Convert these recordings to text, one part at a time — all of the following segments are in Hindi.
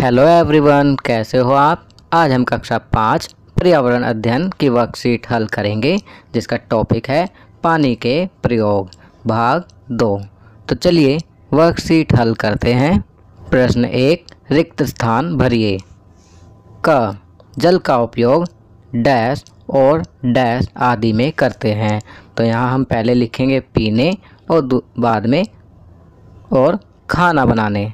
हेलो एवरीवन कैसे हो आप आज हम कक्षा पाँच पर्यावरण अध्ययन की वर्कशीट हल करेंगे जिसका टॉपिक है पानी के प्रयोग भाग दो तो चलिए वर्कशीट हल करते हैं प्रश्न एक रिक्त स्थान भरिए क जल का उपयोग डैश और डैश आदि में करते हैं तो यहाँ हम पहले लिखेंगे पीने और बाद में और खाना बनाने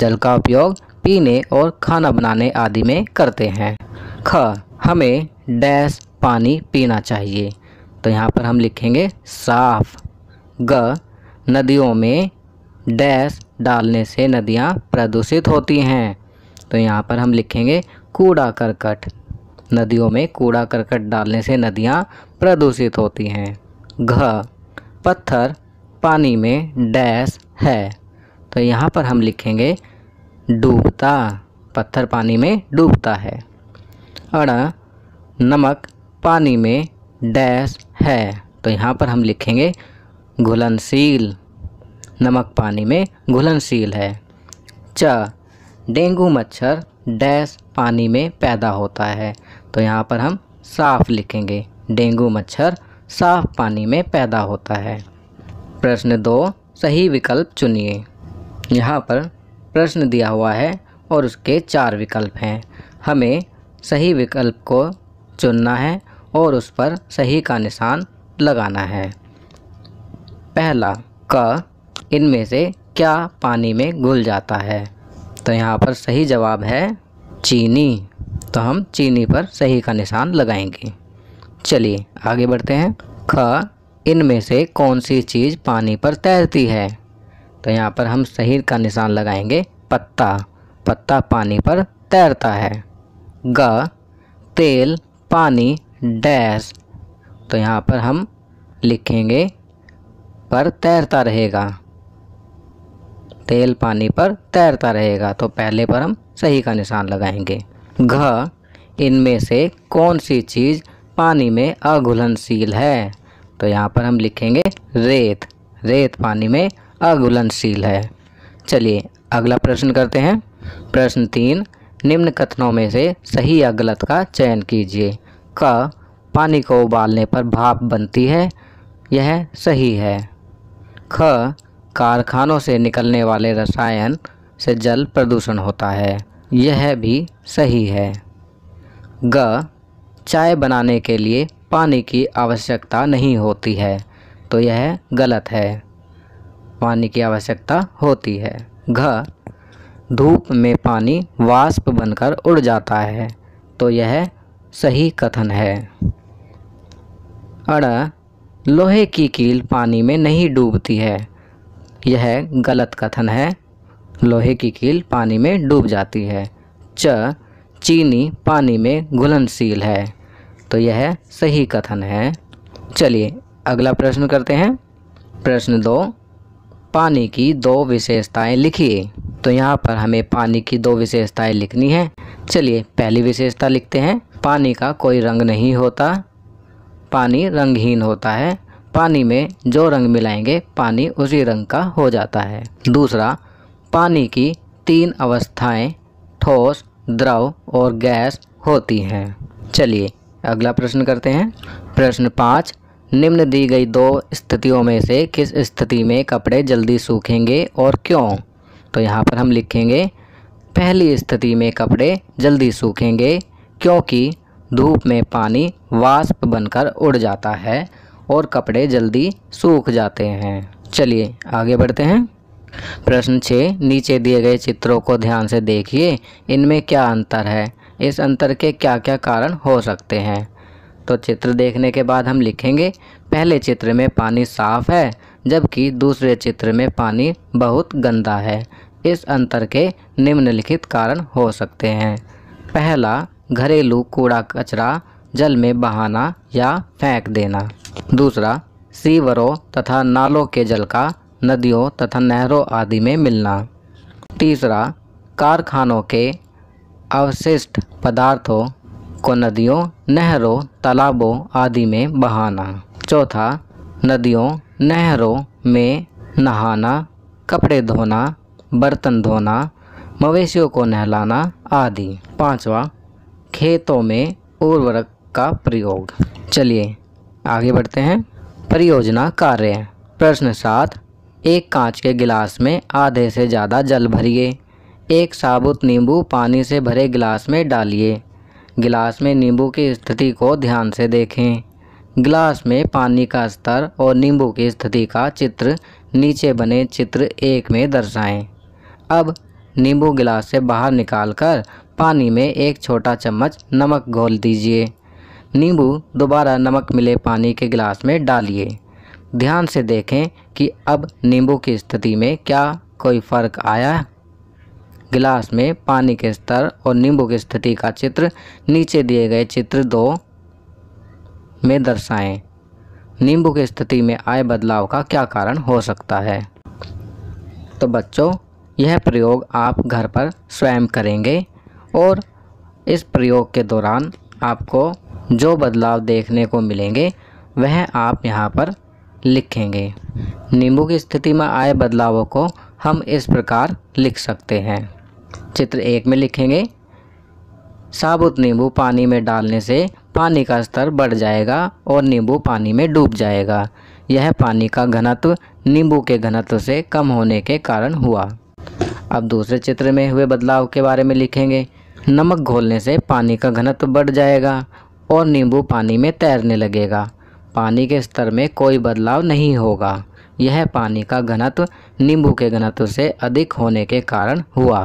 जल का उपयोग पीने और खाना बनाने आदि में करते हैं ख हमें डैश पानी पीना चाहिए तो यहाँ पर हम लिखेंगे साफ ग नदियों में डैश डालने से नदियाँ प्रदूषित होती हैं तो यहाँ पर हम लिखेंगे कूड़ा करकट नदियों में कूड़ा करकट डालने से नदियाँ प्रदूषित होती हैं घ पत्थर पानी में डैश है तो यहाँ पर हम लिखेंगे डूबता पत्थर पानी में डूबता है अड़ नमक पानी में डैश है तो यहाँ पर हम लिखेंगे घुलनशील नमक पानी में घुलनशील है च डेंगू मच्छर डैश पानी में पैदा होता है तो यहाँ पर हम साफ लिखेंगे डेंगू मच्छर साफ पानी में पैदा होता है प्रश्न दो सही विकल्प चुनिए यहाँ पर प्रश्न दिया हुआ है और उसके चार विकल्प हैं हमें सही विकल्प को चुनना है और उस पर सही का निशान लगाना है पहला क इनमें से क्या पानी में घुल जाता है तो यहाँ पर सही जवाब है चीनी तो हम चीनी पर सही का निशान लगाएंगे चलिए आगे बढ़ते हैं ख इनमें से कौन सी चीज़ पानी पर तैरती है तो यहाँ पर हम सही का निशान लगाएंगे पत्ता पत्ता पानी पर तैरता है ग तेल पानी डैश तो यहाँ पर हम लिखेंगे पर तैरता रहेगा तेल पानी पर तैरता रहेगा तो पहले पर हम सही का निशान लगाएंगे घ इनमें से कौन सी चीज़ पानी में अघुलनशील है तो यहाँ पर हम लिखेंगे रेत रेत पानी में अघुलनशील है चलिए अगला प्रश्न करते हैं प्रश्न तीन निम्न कथनों में से सही या गलत का चयन कीजिए क पानी को उबालने पर भाप बनती है यह सही है ख कारखानों से निकलने वाले रसायन से जल प्रदूषण होता है यह भी सही है ग चाय बनाने के लिए पानी की आवश्यकता नहीं होती है तो यह गलत है पानी की आवश्यकता होती है घ धूप में पानी वाष्प बनकर उड़ जाता है तो यह सही कथन है अड़ लोहे की कील पानी में नहीं डूबती है यह गलत कथन है लोहे की कील पानी में डूब जाती है च चीनी पानी में घुलनशील है तो यह सही कथन है चलिए अगला प्रश्न करते हैं प्रश्न दो पानी की दो विशेषताएं लिखिए तो यहाँ पर हमें पानी की दो विशेषताएं लिखनी है चलिए पहली विशेषता लिखते हैं पानी का कोई रंग नहीं होता पानी रंगहीन होता है पानी में जो रंग मिलाएंगे पानी उसी रंग का हो जाता है दूसरा पानी की तीन अवस्थाएं ठोस द्रव और गैस होती हैं चलिए अगला प्रश्न करते हैं प्रश्न पाँच निम्न दी गई दो स्थितियों में से किस स्थिति में कपड़े जल्दी सूखेंगे और क्यों तो यहाँ पर हम लिखेंगे पहली स्थिति में कपड़े जल्दी सूखेंगे क्योंकि धूप में पानी वाष्प बनकर उड़ जाता है और कपड़े जल्दी सूख जाते हैं चलिए आगे बढ़ते हैं प्रश्न छः नीचे दिए गए चित्रों को ध्यान से देखिए इनमें क्या अंतर है इस अंतर के क्या क्या कारण हो सकते हैं तो चित्र देखने के बाद हम लिखेंगे पहले चित्र में पानी साफ है जबकि दूसरे चित्र में पानी बहुत गंदा है इस अंतर के निम्नलिखित कारण हो सकते हैं पहला घरेलू कूड़ा कचरा जल में बहाना या फेंक देना दूसरा सीवरों तथा नालों के जल का नदियों तथा नहरों आदि में मिलना तीसरा कारखानों के अवशिष्ट पदार्थों को नदियों नहरों तालाबों आदि में बहाना चौथा नदियों नहरों में नहाना कपड़े धोना बर्तन धोना मवेशियों को नहलाना आदि पांचवा खेतों में उर्वरक का प्रयोग चलिए आगे बढ़ते हैं परियोजना कार्य प्रश्न सात एक कांच के गिलास में आधे से ज़्यादा जल भरिए एक साबुत नींबू पानी से भरे गिलास में डालिए गिलास में नींबू की स्थिति को ध्यान से देखें गिलास में पानी का स्तर और नींबू की स्थिति का चित्र नीचे बने चित्र एक में दर्शाएं। अब नींबू गिलास से बाहर निकालकर पानी में एक छोटा चम्मच नमक घोल दीजिए नींबू दोबारा नमक मिले पानी के गिलास में डालिए ध्यान से देखें कि अब नींबू की स्थिति में क्या कोई फ़र्क आया गिलास में पानी के स्तर और नींबू की स्थिति का चित्र नीचे दिए गए चित्र दो में दर्शाएं। नींबू की स्थिति में आए बदलाव का क्या कारण हो सकता है तो बच्चों यह प्रयोग आप घर पर स्वयं करेंगे और इस प्रयोग के दौरान आपको जो बदलाव देखने को मिलेंगे वह आप यहाँ पर लिखेंगे नींबू की स्थिति में आए बदलावों को हम इस प्रकार लिख सकते हैं चित्र एक में लिखेंगे साबुत नींबू पानी में डालने से पानी का स्तर बढ़ जाएगा और नींबू पानी में डूब जाएगा यह पानी का घनत्व नींबू के घनत्व से कम होने के कारण हुआ अब दूसरे चित्र में हुए बदलाव के बारे में लिखेंगे नमक घोलने से पानी का घनत्व बढ़ जाएगा और नींबू पानी में तैरने लगेगा पानी के स्तर में कोई बदलाव नहीं होगा यह पानी का घनत्व नींबू के घनत्व से अधिक होने के कारण हुआ